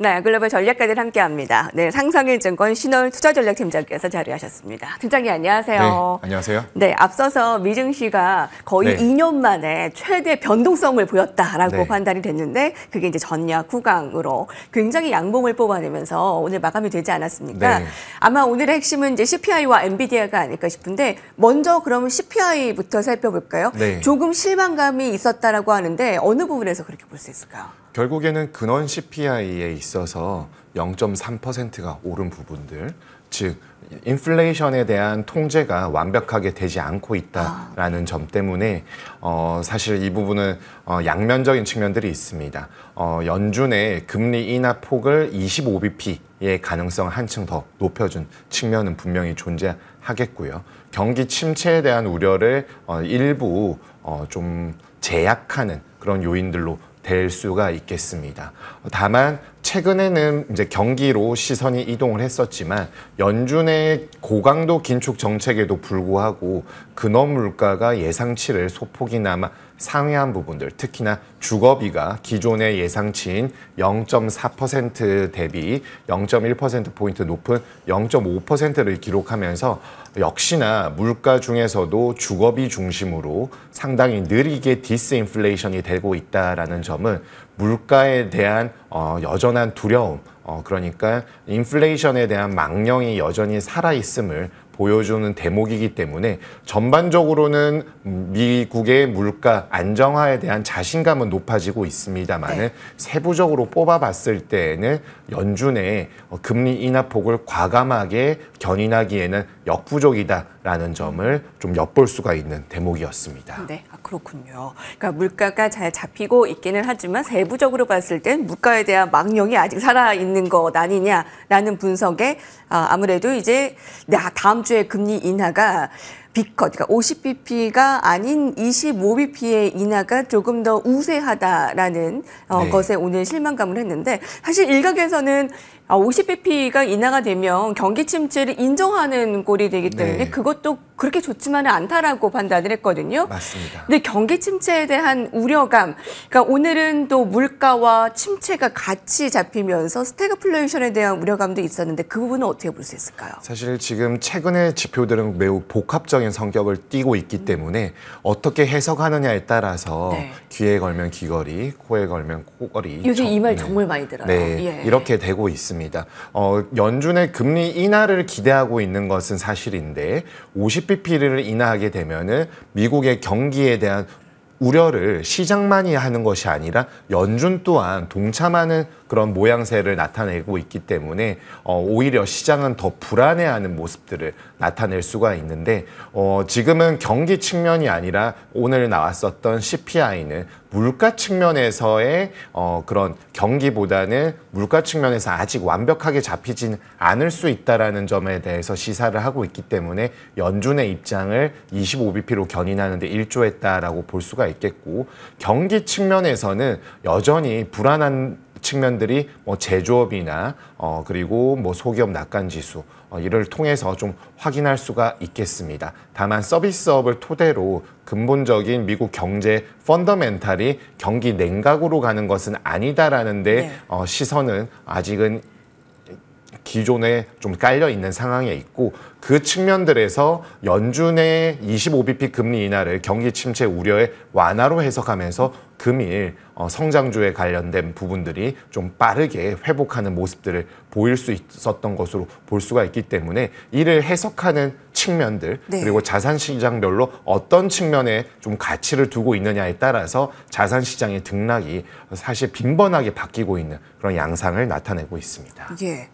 네, 글로벌 전략가들 함께합니다. 네, 상성일증권 신월 투자전략팀장께서 자리하셨습니다. 팀장님 안녕하세요. 네, 안녕하세요. 네, 앞서서 미증시가 거의 네. 2년 만에 최대 변동성을 보였다라고 네. 판단이 됐는데 그게 이제 전략 후강으로 굉장히 양봉을 뽑아내면서 오늘 마감이 되지 않았습니까? 네. 아마 오늘의 핵심은 이제 CPI와 엔비디아가 아닐까 싶은데 먼저 그럼 CPI부터 살펴볼까요? 네. 조금 실망감이 있었다라고 하는데 어느 부분에서 그렇게 볼 수 있을까요? 결국에는 근원 CPI에 있어서 0.3%가 오른 부분들, 즉 인플레이션에 대한 통제가 완벽하게 되지 않고 있다라는 아. 점 때문에 어, 사실 이 부분은 어, 양면적인 측면들이 있습니다. 어, 연준의 금리 인하 폭을 25bp의 가능성 한층 더 높여준 측면은 분명히 존재하겠고요. 경기 침체에 대한 우려를 어, 일부 어, 좀 제약하는 그런 요인들로 될 수가 있겠습니다. 다만 최근에는 이제 경기로 시선이 이동을 했었지만 연준의 고강도 긴축 정책에도 불구하고 근원 물가가 예상치를 소폭이나마 상회한 부분들, 특히나 주거비가 기존의 예상치인 0.4% 대비 0.1%포인트 높은 0.5%를 기록하면서 역시나 물가 중에서도 주거비 중심으로 상당히 느리게 디스인플레이션이 되고 있다는 점은 물가에 대한 어, 여전 여전한 두려움, 어, 그러니까 인플레이션에 대한 망령이 여전히 살아있음을 보여주는 대목이기 때문에 전반적으로는 미국의 물가 안정화에 대한 자신감은 높아지고 있습니다만은 네. 세부적으로 뽑아봤을 때에는 연준의 금리 인하폭을 과감하게 견인하기에는 역부족이다라는 점을 좀 엿볼 수가 있는 대목이었습니다. 네, 아, 그렇군요. 그러니까 물가가 잘 잡히고 있기는 하지만 세부적으로 봤을 땐 물가에 대한 망령이 아직 살아 있는 것 아니냐라는 분석에 아, 아무래도 이제 다음 주에 금리 인하가 비컷, 그러니까 50bp가 아닌 25bp의 인하가 조금 더 우세하다라는 어, 네. 것에 오늘 실망감을 했는데 사실 일각에서는 아, 50bp가 인하가 되면 경기 침체를 인정하는 꼴이 되기 네. 때문에 네. 그것도 그렇게 좋지만은 않다라고 판단을 했거든요. 맞습니다. 근데 경기 침체에 대한 우려감, 그러니까 오늘은 또 물가와 침체가 같이 잡히면서 스태그플레이션에 대한 우려감도 있었는데 그 부분은 어떻게 볼 수 있을까요? 사실 지금 최근의 지표들은 매우 복합적인 성격을 띠고 있기 때문에 어떻게 해석하느냐에 따라서 네. 귀에 걸면 귀걸이, 코에 걸면 코걸이. 요즘 이 말 정말 많이 들어요. 네, 예. 이렇게 되고 있습니다. 어, 연준의 금리 인하를 기대하고 있는 것은 사실인데 50bp를 인하하게 되면은 미국의 경기에 대한 우려를 시장만이 하는 것이 아니라 연준 또한 동참하는 그런 모양새를 나타내고 있기 때문에 어, 오히려 시장은 더 불안해하는 모습들을 나타낼 수가 있는데 어, 지금은 경기 측면이 아니라 오늘 나왔었던 CPI는 물가 측면에서의 어, 그런 경기보다는 물가 측면에서 아직 완벽하게 잡히진 않을 수 있다라는 점에 대해서 시사를 하고 있기 때문에 연준의 입장을 25bp로 견인하는데 일조했다라고 볼 수가 있겠고 경기 측면에서는 여전히 불안한 측면들이 뭐 제조업이나 어, 그리고 뭐 소기업 낙관지수 어, 이를 통해서 좀 확인할 수가 있겠습니다. 다만 서비스업을 토대로 근본적인 미국 경제 펀더멘탈이 경기 냉각으로 가는 것은 아니다라는 데 네. 어, 시선은 아직은 기존에 좀 깔려 있는 상황에 있고 그 측면들에서 연준의 25bp 금리 인하를 경기 침체 우려의 완화로 해석하면서 금일 어, 성장주에 관련된 부분들이 좀 빠르게 회복하는 모습들을 보일 수 있었던 것으로 볼 수가 있기 때문에 이를 해석하는 측면들 네. 그리고 자산시장별로 어떤 측면에 좀 가치를 두고 있느냐에 따라서 자산시장의 등락이 사실 빈번하게 바뀌고 있는 그런 양상을 나타내고 있습니다. 예.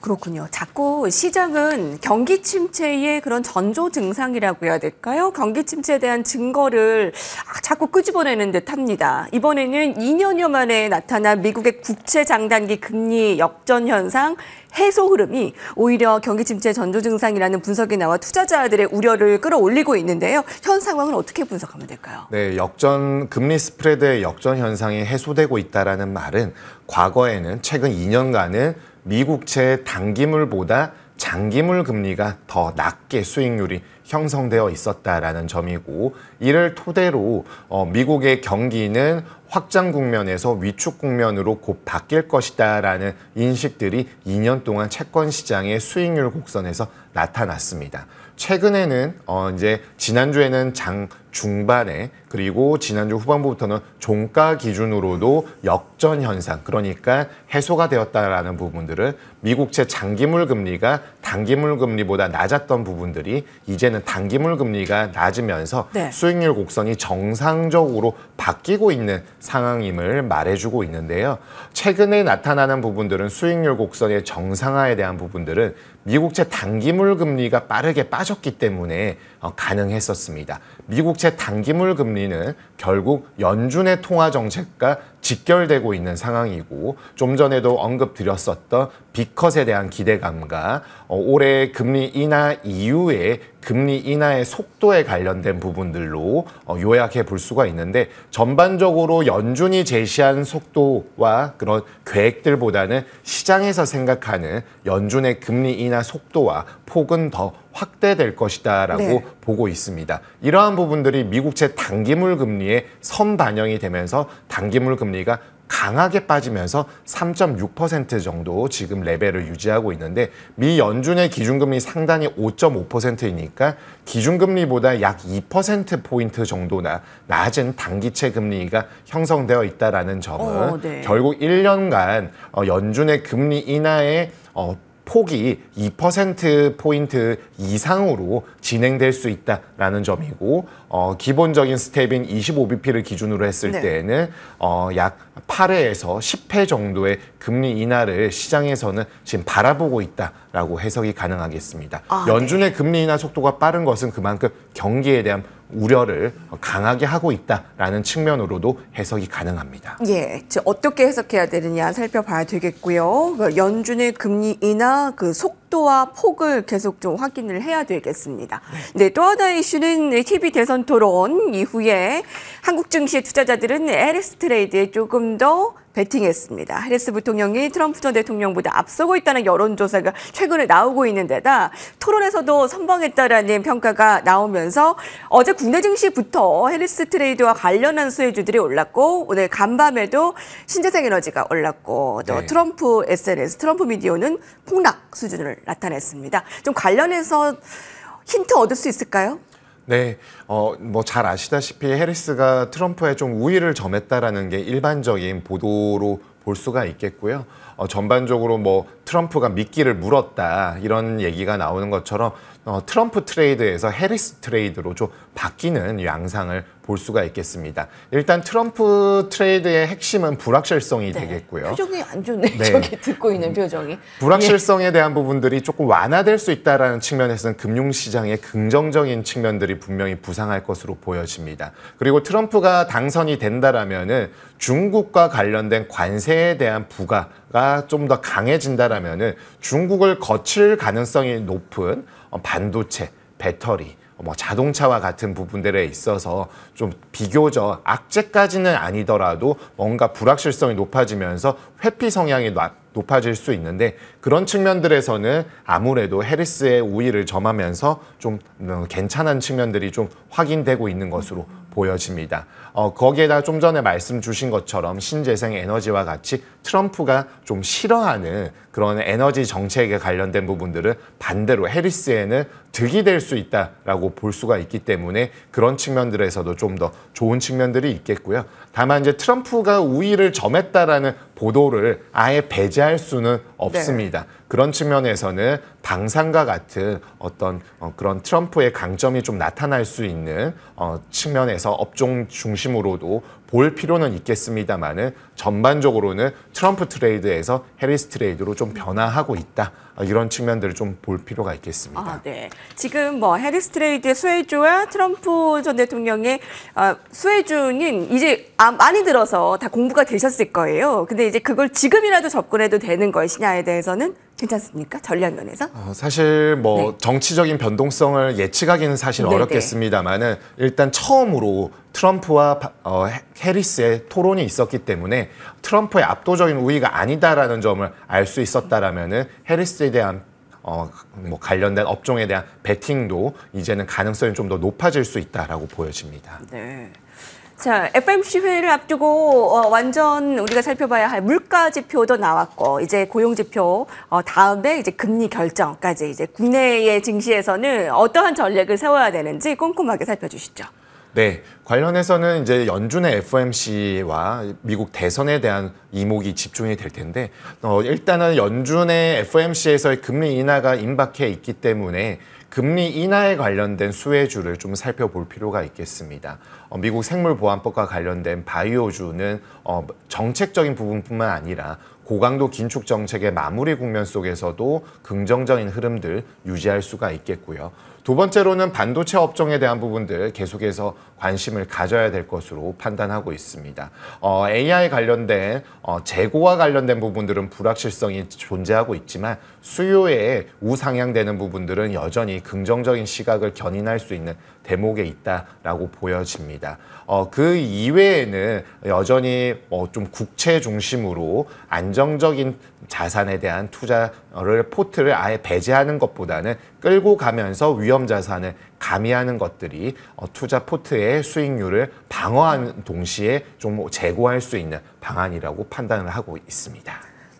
그렇군요. 자꾸 시장은 경기 침체의 그런 전조 증상이라고 해야 될까요? 경기 침체에 대한 증거를 아, 자꾸 끄집어내는 듯합니다. 이번에는 2년여 만에 나타난 미국의 국채 장단기 금리 역전 현상 해소 흐름이 오히려 경기 침체 전조 증상이라는 분석이 나와 투자자들의 우려를 끌어올리고 있는데요. 현상황을 어떻게 분석하면 될까요? 네, 역전 금리 스프레드의 역전 현상이 해소되고 있다는 말은 과거에는 최근 2년간은 미국채 단기물보다 장기물 금리가 더 낮게 수익률이 형성되어 있었다라는 점이고 이를 토대로 어, 미국의 경기는 확장 국면에서 위축 국면으로 곧 바뀔 것이다라는 인식들이 2년 동안 채권 시장의 수익률 곡선에서 나타났습니다. 최근에는 어 이제 지난주에는 장 중반에 그리고 지난주 후반부부터는 종가 기준으로도 역전 현상 그러니까 해소가 되었다라는 부분들은 미국채 장기물 금리가 단기물 금리보다 낮았던 부분들이 이제는 단기물 금리가 낮으면서 네. 수익률 곡선이 정상적으로 바뀌고 있는 상황임을 말해주고 있는데요. 최근에 나타나는 부분들은 수익률 곡선의 정상화에 대한 부분들은 미국채 단기물 금리가 빠르게 빠졌기 때문에 어, 가능했었습니다. 미국채 단기물 금리는 결국 연준의 통화 정책과 직결되고 있는 상황이고 좀 전에도 언급드렸었던 비컷에 대한 기대감과 어, 올해 금리 인하 이후에 금리 인하의 속도에 관련된 부분들로 어, 요약해 볼 수가 있는데 전반적으로 연준이 제시한 속도와 그런 계획들보다는 시장에서 생각하는 연준의 금리 인하 속도와 폭은 더 확대될 것이다라고 네. 보고 있습니다. 이러한 부분들이 미국채 단기물 금리에 선 반영이 되면서 단기물 금리 금리가 강하게 빠지면서 3.6% 정도 지금 레벨을 유지하고 있는데 미 연준의 기준금리 상단이 5.5%이니까 기준금리보다 약 2%포인트 정도나 낮은 단기채 금리가 형성되어 있다는 라 점은 오, 어, 네. 결국 1년간 어, 연준의 금리 인하에 어, 폭이 2%포인트 이상으로 진행될 수 있다라는 점이고 어, 기본적인 스텝인 25BP를 기준으로 했을 네. 때에는 어, 약 8회에서 10회 정도의 금리 인하를 시장에서는 지금 바라보고 있다라고 해석이 가능하겠습니다. 아, 네. 연준의 네. 금리 인하 속도가 빠른 것은 그만큼 경기에 대한 우려를 강하게 하고 있다라는 측면으로도 해석이 가능합니다. 예, 어떻게 해석해야 되느냐 살펴봐야 되겠고요. 그 연준의 금리 인하 그 속도와 폭을 계속 좀 확인을 해야 되겠습니다. 네, 또하나 이슈는 TV 대선 토론 이후에 한국 증시 투자자들은 LS 트레이드에 조금 더 베팅했습니다. 해리스 부통령이 트럼프 전 대통령보다 앞서고 있다는 여론조사가 최근에 나오고 있는 데다 토론에서도 선방했다라는 평가가 나오면서 어제 국내 증시부터 해리스 트레이드와 관련한 수혜주들이 올랐고 오늘 간밤에도 신재생 에너지가 올랐고 또 네. 트럼프 SNS, 트럼프 미디어는 폭락 수준을 나타냈습니다. 좀 관련해서 힌트 얻을 수 있을까요? 네, 어, 뭐 잘 아시다시피 해리스가 트럼프에 좀 우위를 점했다라는 게 일반적인 보도로 볼 수가 있겠고요. 어, 전반적으로 뭐 트럼프가 미끼를 물었다 이런 얘기가 나오는 것처럼 어, 트럼프 트레이드에서 해리스 트레이드로 좀 바뀌는 양상을 볼 수가 있겠습니다. 일단 트럼프 트레이드의 핵심은 불확실성이 네, 되겠고요. 표정이 안 좋네. 네. 저기 듣고 있는 표정이. 불확실성에 대한 부분들이 조금 완화될 수 있다라는 측면에서는 금융시장의 긍정적인 측면들이 분명히 부상할 것으로 보여집니다. 그리고 트럼프가 당선이 된다라면은 중국과 관련된 관세에 대한 부가가좀 더 강해진다라는 한다면 중국을 거칠 가능성이 높은 어, 반도체, 배터리, 뭐 자동차와 같은 부분들에 있어서 좀 비교적 악재까지는 아니더라도 뭔가 불확실성이 높아지면서 회피 성향이 높아질 수 있는데 그런 측면들에서는 아무래도 해리스의 우위를 점하면서 좀 어, 괜찮은 측면들이 좀 확인되고 있는 것으로 보여집니다. 어, 거기에다 좀 전에 말씀 주신 것처럼 신재생 에너지와 같이 트럼프가 좀 싫어하는 그런 에너지 정책에 관련된 부분들은 반대로 해리스에는 득이 될 수 있다라고 볼 수가 있기 때문에 그런 측면들에서도 좀 더 좋은 측면들이 있겠고요. 다만 이제 트럼프가 우위를 점했다라는 보도를 아예 배제할 수는 없습니다. 네. 그런 측면에서는 방산과 같은 어떤 어, 그런 트럼프의 강점이 좀 나타날 수 있는 어, 측면에서 업종 중심으로도 볼 필요는 있겠습니다만은 전반적으로는 트럼프 트레이드에서 해리스 트레이드로 좀 변화하고 있다. 아, 이런 측면들을 좀 볼 필요가 있겠습니다. 아, 네. 지금 뭐 해리스 트레이드의 수혜주와 트럼프 전 대통령의 아, 수혜주는 이제 아, 많이 들어서 다 공부가 되셨을 거예요. 근데 이제 그걸 지금이라도 접근해도 되는 것이냐에 대해서는 괜찮습니까? 전략면에서? 어, 사실 뭐 네. 정치적인 변동성을 예측하기는 사실 네네. 네. 어렵겠습니다만은 일단 처음으로 트럼프와 어, 해리스의 토론이 있었기 때문에 트럼프의 압도적인 우위가 아니다라는 점을 알 수 있었다라면은 해리스에 대한 어, 뭐 관련된 업종에 대한 베팅도 이제는 가능성이 좀 더 높아질 수 있다라고 보여집니다. 네. 자, FMC 회의를 앞두고 어, 완전 우리가 살펴봐야 할 물가 지표도 나왔고 이제 고용 지표 어, 다음에 이제 금리 결정까지 이제 국내의 증시에서는 어떠한 전략을 세워야 되는지 꼼꼼하게 살펴주시죠. 네, 관련해서는 이제 연준의 FOMC와 미국 대선에 대한 이목이 집중이 될 텐데 어, 일단은 연준의 FOMC에서의 금리 인하가 임박해 있기 때문에 금리 인하에 관련된 수혜주를 좀 살펴볼 필요가 있겠습니다. 어, 미국 생물보안법과 관련된 바이오주는 어, 정책적인 부분뿐만 아니라 고강도 긴축 정책의 마무리 국면 속에서도 긍정적인 흐름들 유지할 수가 있겠고요. 두 번째로는 반도체 업종에 대한 부분들 계속해서 관심을 가져야 될 것으로 판단하고 있습니다. 어, AI 관련된 어, 재고와 관련된 부분들은 불확실성이 존재하고 있지만 수요에 우상향되는 부분들은 여전히 긍정적인 시각을 견인할 수 있는 대목에 있다라고 보여집니다. 어, 그 이외에는 여전히 뭐좀 국채 중심으로 안정적인 자산에 대한 투자를 포트를 아예 배제하는 것보다는 끌고 가면서 위험 자산을 가미하는 것들이 어, 투자 포트의 수익률을 방어하는 동시에 좀 제고할 수 있는 방안이라고 판단을 하고 있습니다.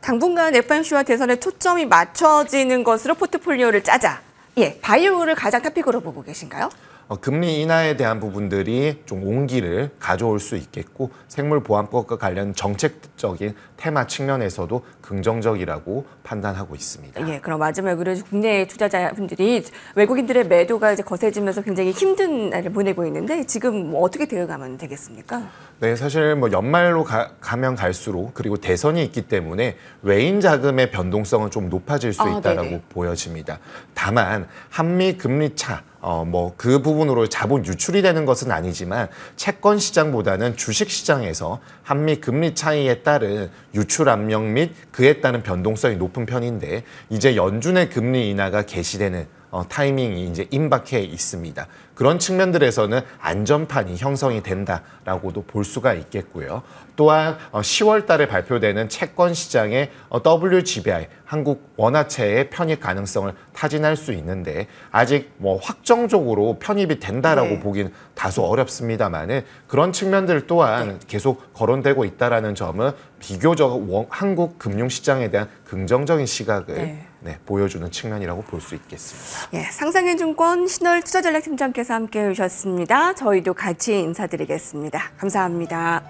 당분간 FMC와 대선에 초점이 맞춰지는 것으로 포트폴리오를 짜자. 예, 바이오를 가장 탑픽으로 보고 계신가요? 어, 금리 인하에 대한 부분들이 좀 온기를 가져올 수 있겠고 생물보안법과 관련 정책적인 테마 측면에서도 긍정적이라고 판단하고 있습니다. 예, 그럼 마지막으로 국내 투자자분들이 외국인들의 매도가 이제 거세지면서 굉장히 힘든 날을 보내고 있는데 지금 뭐 어떻게 대응하면 되겠습니까? 네, 사실 뭐 연말로 가, 면 갈수록 그리고 대선이 있기 때문에 외인 자금의 변동성은 좀 높아질 수 아, 있다고 보여집니다. 다만 한미 금리 차 어, 뭐 그 부분으로 자본 유출이 되는 것은 아니지만 채권 시장보다는 주식 시장에서 한미 금리 차이에 따른 유출 압력 및 그에 따른 변동성이 높은 편인데 이제 연준의 금리 인하가 개시되는 어, 타이밍이 이제 임박해 있습니다. 그런 측면들에서는 안전판이 형성이 된다라고도 볼 수가 있겠고요. 또한 10월 어, 달에 발표되는 채권 시장의 WGBI 어, 한국 원화채의 편입 가능성을 타진할 수 있는데 아직 뭐 확정적으로 편입이 된다라고 네. 보긴 다소 어렵습니다만은 그런 측면들 또한 네. 계속 거론되고 있다라는 점은 비교적 원, 한국 금융 시장에 대한 긍정적인 시각을 네. 네, 보여주는 측면이라고 볼 수 있겠습니다. 예, 상상의증권 신월 투자전략팀장께서 함께해 주셨습니다. 저희도 같이 인사드리겠습니다. 감사합니다.